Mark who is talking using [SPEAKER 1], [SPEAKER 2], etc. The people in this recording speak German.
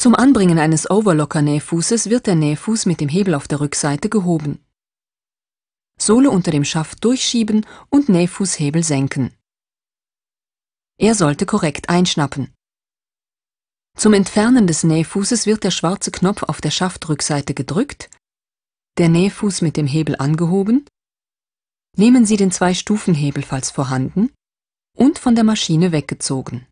[SPEAKER 1] Zum Anbringen eines Overlocker-Nähfußes wird der Nähfuß mit dem Hebel auf der Rückseite gehoben. Sohle unter dem Schaft durchschieben und Nähfußhebel senken. Er sollte korrekt einschnappen. Zum Entfernen des Nähfußes wird der schwarze Knopf auf der Schaftrückseite gedrückt, der Nähfuß mit dem Hebel angehoben, nehmen Sie den Zwei-Stufen-Hebel, falls vorhanden, und von der Maschine
[SPEAKER 2] weggezogen.